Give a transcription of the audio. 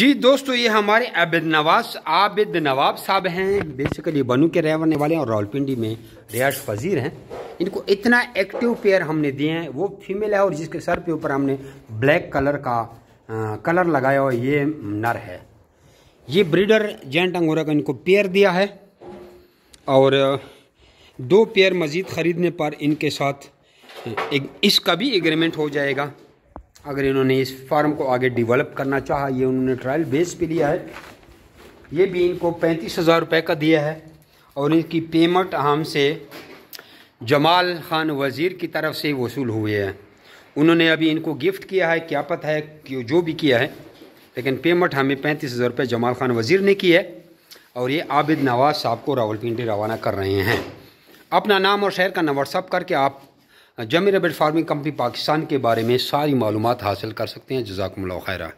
जी दोस्तों ये हमारे आबिद नवाज आबिद नवाब साहब हैं बेसिकली बनू के रहने वाले हैं और रावलपिंडी में रियाज फजीर हैं इनको इतना एक्टिव पेयर हमने दिए हैं वो फीमेल है और जिसके सर पे ऊपर हमने ब्लैक कलर का आ, कलर लगाया और ये नर है ये ब्रीडर जेंट अंगोरा का इनको पेयर दिया है और दो पेयर मज़ीद ख़रीदने पर इनके साथ एक इसका भी एग्रीमेंट हो जाएगा अगर इन्होंने इस फार्म को आगे डेवलप करना चाहा ये उन्होंने ट्रायल बेस पे लिया है ये भी इनको पैंतीस हज़ार रुपये का दिया है और इनकी पेमेंट हमसे जमाल खान वज़ीर की तरफ से वसूल हुए हैं उन्होंने अभी इनको गिफ्ट किया है क्या पता है कि जो भी किया है लेकिन पेमेंट हमें पैंतीस हज़ार रुपये जमाल खान वज़ीर ने की है और ये आबिद नवाज़ साहब को रावलपिंडी रवाना कर रहे हैं अपना नाम और शहर का नाम सब करके आप जमी रबड़ फार्मिंग कंपनी पाकिस्तान के बारे में सारी मालूम हासिल कर सकते हैं जजाकमल खैरा